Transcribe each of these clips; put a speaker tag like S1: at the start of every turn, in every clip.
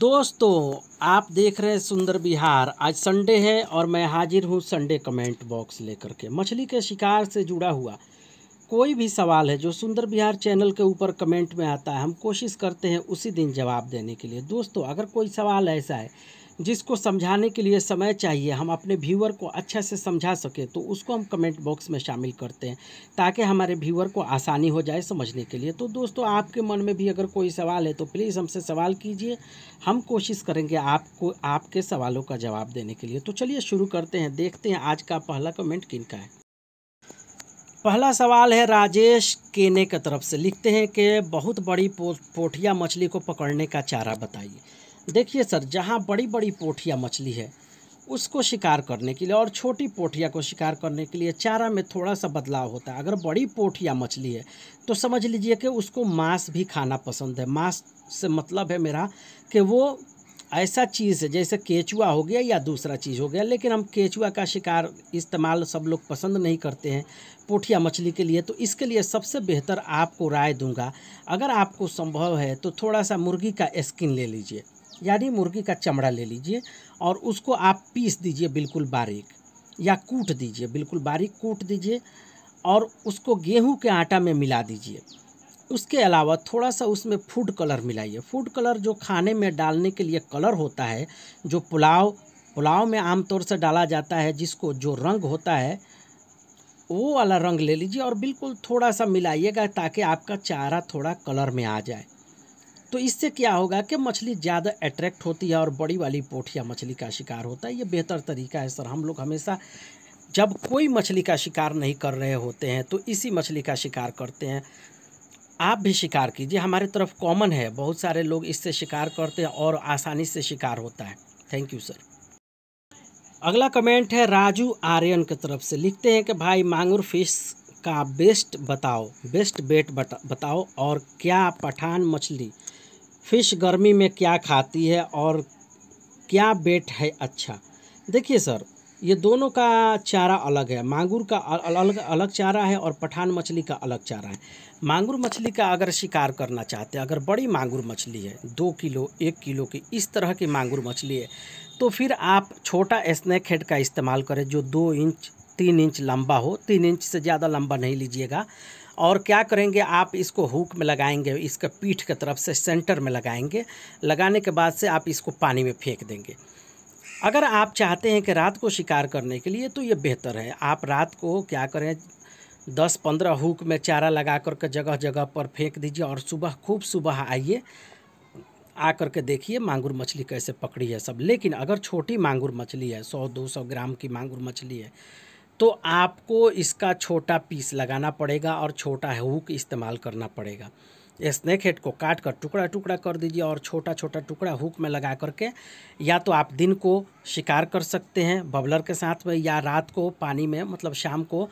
S1: दोस्तों आप देख रहे हैं सुंदर बिहार आज संडे है और मैं हाजिर हूँ संडे कमेंट बॉक्स लेकर के मछली के शिकार से जुड़ा हुआ कोई भी सवाल है जो सुंदर बिहार चैनल के ऊपर कमेंट में आता है हम कोशिश करते हैं उसी दिन जवाब देने के लिए दोस्तों अगर कोई सवाल ऐसा है जिसको समझाने के लिए समय चाहिए हम अपने व्यूअर को अच्छे से समझा सकें तो उसको हम कमेंट बॉक्स में शामिल करते हैं ताकि हमारे व्यूअर को आसानी हो जाए समझने के लिए तो दोस्तों आपके मन में भी अगर कोई सवाल है तो प्लीज़ हमसे सवाल कीजिए हम कोशिश करेंगे आपको आपके सवालों का जवाब देने के लिए तो चलिए शुरू करते हैं देखते हैं आज का पहला कमेंट किन का है पहला सवाल है राजेश केने की के तरफ से लिखते हैं कि बहुत बड़ी पो, पोठिया मछली को पकड़ने का चारा बताइए देखिए सर जहाँ बड़ी बड़ी पोठिया मछली है उसको शिकार करने के लिए और छोटी पोठिया को शिकार करने के लिए चारा में थोड़ा सा बदलाव होता है अगर बड़ी पोठिया मछली है तो समझ लीजिए कि उसको मांस भी खाना पसंद है मांस से मतलब है मेरा कि वो ऐसा चीज़ है जैसे केचुआ हो गया या दूसरा चीज़ हो गया लेकिन हम केचुआ का शिकार इस्तेमाल सब लोग पसंद नहीं करते हैं पोठिया मछली के लिए तो इसके लिए सबसे बेहतर आपको राय दूंगा अगर आपको संभव है तो थोड़ा सा मुर्गी का स्किन ले लीजिए यानी मुर्गी का चमड़ा ले लीजिए और उसको आप पीस दीजिए बिल्कुल बारीक या कूट दीजिए बिल्कुल बारीक कूट दीजिए और उसको गेहूं के आटा में मिला दीजिए उसके अलावा थोड़ा सा उसमें फूड कलर मिलाइए फूड कलर जो खाने में डालने के लिए कलर होता है जो पुलाव पुलाव में आमतौर से डाला जाता है जिसको जो रंग होता है वो वाला रंग ले लीजिए और बिल्कुल थोड़ा सा मिलाइएगा ताकि आपका चारा थोड़ा कलर में आ जाए तो इससे क्या होगा कि मछली ज़्यादा अट्रैक्ट होती है और बड़ी वाली पोठिया मछली का शिकार होता है ये बेहतर तरीका है सर हम लोग हमेशा जब कोई मछली का शिकार नहीं कर रहे होते हैं तो इसी मछली का शिकार करते हैं आप भी शिकार कीजिए हमारे तरफ कॉमन है बहुत सारे लोग इससे शिकार करते हैं और आसानी से शिकार होता है थैंक यू सर अगला कमेंट है राजू आर्यन की तरफ से लिखते हैं कि भाई मांगुर फिश का बेस्ट बताओ बेस्ट बेट बता, बताओ और क्या पठान मछली फिश गर्मी में क्या खाती है और क्या बेट है अच्छा देखिए सर ये दोनों का चारा अलग है मांगूर का अलग अलग चारा है और पठान मछली का अलग चारा है मांगूर मछली का अगर शिकार करना चाहते हैं अगर बड़ी मांगूर मछली है दो किलो एक किलो की इस तरह की मांगूर मछली है तो फिर आप छोटा स्नैक हेड का इस्तेमाल करें जो दो इंच तीन इंच लंबा हो तीन इंच से ज़्यादा लंबा नहीं लीजिएगा और क्या करेंगे आप इसको हुक में लगाएंगे इसके पीठ की तरफ से सेंटर में लगाएंगे लगाने के बाद से आप इसको पानी में फेंक देंगे अगर आप चाहते हैं कि रात को शिकार करने के लिए तो ये बेहतर है आप रात को क्या करें दस पंद्रह हुक में चारा लगा कर के जगह जगह पर फेंक दीजिए और सुबह खूब सुबह आइए आ करके देखिए मांगुर मछली कैसे पकड़ी है सब लेकिन अगर छोटी मांगुर मछली है सौ दो सौ ग्राम की मांगुर मछली है तो आपको इसका छोटा पीस लगाना पड़ेगा और छोटा हुक इस्तेमाल करना पड़ेगा स्नैक हेड को काट कर टुकड़ा टुकड़ा कर दीजिए और छोटा छोटा टुकड़ा हुक में लगा करके या तो आप दिन को शिकार कर सकते हैं बबलर के साथ में या रात को पानी में मतलब शाम को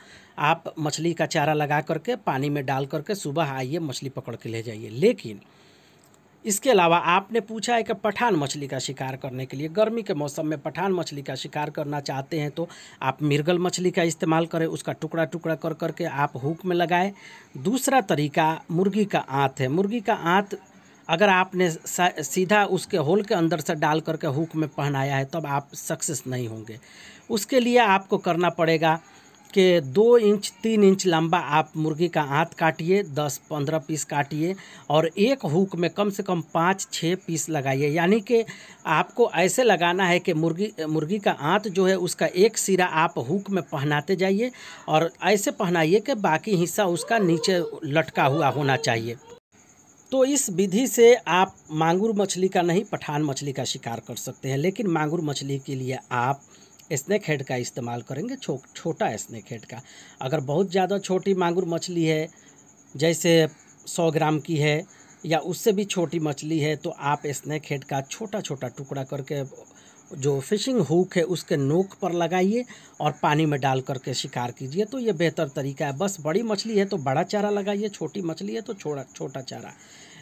S1: आप मछली का चारा लगा करके पानी में डाल करके सुबह आइए मछली पकड़ के ले जाइए लेकिन इसके अलावा आपने पूछा है कि पठान मछली का शिकार करने के लिए गर्मी के मौसम में पठान मछली का शिकार करना चाहते हैं तो आप मिर्गल मछली का इस्तेमाल करें उसका टुकड़ा टुकड़ा कर करके आप हुक में लगाएं दूसरा तरीका मुर्गी का आँत है मुर्गी का आँत अगर आपने सीधा उसके होल के अंदर से डाल करके हुक में पहनाया है तब तो आप सक्सेस नहीं होंगे उसके लिए आपको करना पड़ेगा के दो इंच तीन इंच लंबा आप मुर्गी का आँत काटिए दस पंद्रह पीस काटिए और एक हुक में कम से कम पाँच छः पीस लगाइए यानी कि आपको ऐसे लगाना है कि मुर्गी मुर्गी का आँत जो है उसका एक सिरा आप हुक में पहनाते जाइए और ऐसे पहनाइए कि बाकी हिस्सा उसका नीचे लटका हुआ होना चाहिए तो इस विधि से आप मांगुर मछली का नहीं पठान मछली का शिकार कर सकते हैं लेकिन मांगुर मछली के लिए आप स्नैक हेड का इस्तेमाल करेंगे छो, छोटा स्नैक हेड का अगर बहुत ज़्यादा छोटी मांगुर मछली है जैसे सौ ग्राम की है या उससे भी छोटी मछली है तो आप स्नैक हेड का छोटा छोटा टुकड़ा करके जो फिशिंग हुक है उसके नोक पर लगाइए और पानी में डाल करके शिकार कीजिए तो ये बेहतर तरीका है बस बड़ी मछली है तो बड़ा चारा लगाइए छोटी मछली है तो छोटा छोटा चारा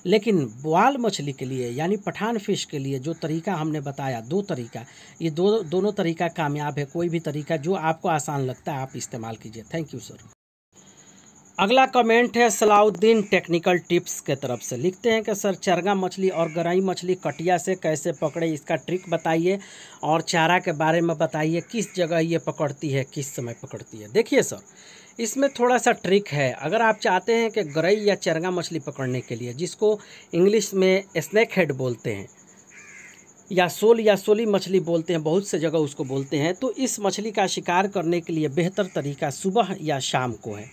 S1: लेकिन बुआल मछली के लिए यानी पठान फिश के लिए जो तरीका हमने बताया दो तरीका ये दो दोनों तरीका कामयाब है कोई भी तरीका जो आपको आसान लगता है आप इस्तेमाल कीजिए थैंक यू सर अगला कमेंट है सलाउद्दीन टेक्निकल टिप्स के तरफ से लिखते हैं कि सर चरगा मछली और गराई मछली कटिया से कैसे पकड़े इसका ट्रिक बताइए और चारा के बारे में बताइए किस जगह ये पकड़ती है किस समय पकड़ती है देखिए सर इसमें थोड़ा सा ट्रिक है अगर आप चाहते हैं कि गरई या चरगा मछली पकड़ने के लिए जिसको इंग्लिश में स्नैक हेड बोलते हैं या सोल या सोली मछली बोलते हैं बहुत से जगह उसको बोलते हैं तो इस मछली का शिकार करने के लिए बेहतर तरीका सुबह या शाम को है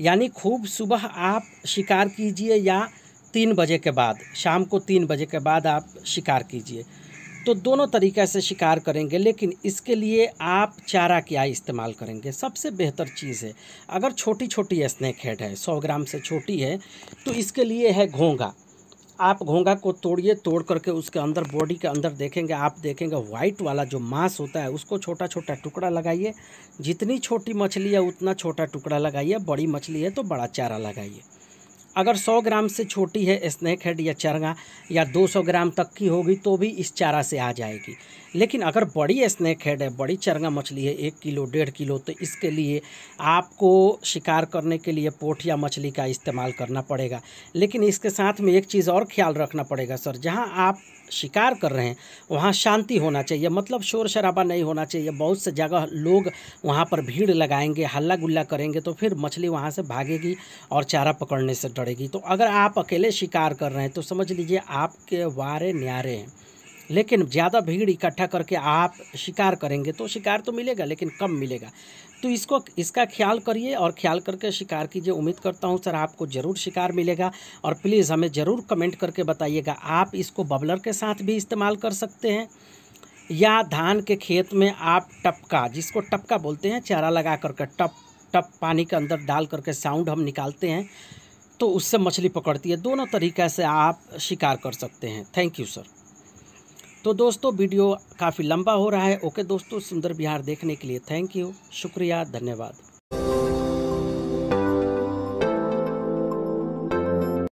S1: यानी खूब सुबह आप शिकार कीजिए या तीन बजे के बाद शाम को तीन बजे के बाद आप शिकार कीजिए तो दोनों तरीक़े से शिकार करेंगे लेकिन इसके लिए आप चारा क्या इस्तेमाल करेंगे सबसे बेहतर चीज़ है अगर छोटी छोटी स्नैक हेड है सौ ग्राम से छोटी है तो इसके लिए है घोंगा आप घोंगा को तोड़िए तोड़ करके उसके अंदर बॉडी के अंदर देखेंगे आप देखेंगे व्हाइट वाला जो मांस होता है उसको छोटा छोटा टुकड़ा लगाइए जितनी छोटी मछली है उतना छोटा टुकड़ा लगाइए बड़ी मछली है तो बड़ा चारा लगाइए अगर 100 ग्राम से छोटी है स्नैक हेड या चरगा या 200 ग्राम तक की होगी तो भी इस चारा से आ जाएगी लेकिन अगर बड़ी स्नैक हेड है बड़ी चरगा मछली है एक किलो डेढ़ किलो तो इसके लिए आपको शिकार करने के लिए पोठ या मछली का इस्तेमाल करना पड़ेगा लेकिन इसके साथ में एक चीज़ और ख्याल रखना पड़ेगा सर जहाँ आप शिकार कर रहे हैं वहाँ शांति होना चाहिए मतलब शोर शराबा नहीं होना चाहिए बहुत से जगह लोग वहाँ पर भीड़ लगाएंगे हल्ला गुल्ला करेंगे तो फिर मछली वहाँ से भागेगी और चारा पकड़ने से डरेगी तो अगर आप अकेले शिकार कर रहे हैं तो समझ लीजिए आपके वारे न्यारे हैं लेकिन ज़्यादा भीड़ इकट्ठा करके आप शिकार करेंगे तो शिकार तो मिलेगा लेकिन कम मिलेगा तो इसको इसका ख्याल करिए और ख्याल करके शिकार कीजिए उम्मीद करता हूँ सर आपको ज़रूर शिकार मिलेगा और प्लीज़ हमें ज़रूर कमेंट करके बताइएगा आप इसको बबलर के साथ भी इस्तेमाल कर सकते हैं या धान के खेत में आप टपका जिसको टपका बोलते हैं चारा लगा करके टप टप पानी के अंदर डाल करके साउंड हम निकालते हैं तो उससे मछली पकड़ती है दोनों तरीक़े से आप शिकार कर सकते हैं थैंक यू सर तो दोस्तों वीडियो काफ़ी लंबा हो रहा है ओके दोस्तों सुंदर बिहार देखने के लिए थैंक यू शुक्रिया धन्यवाद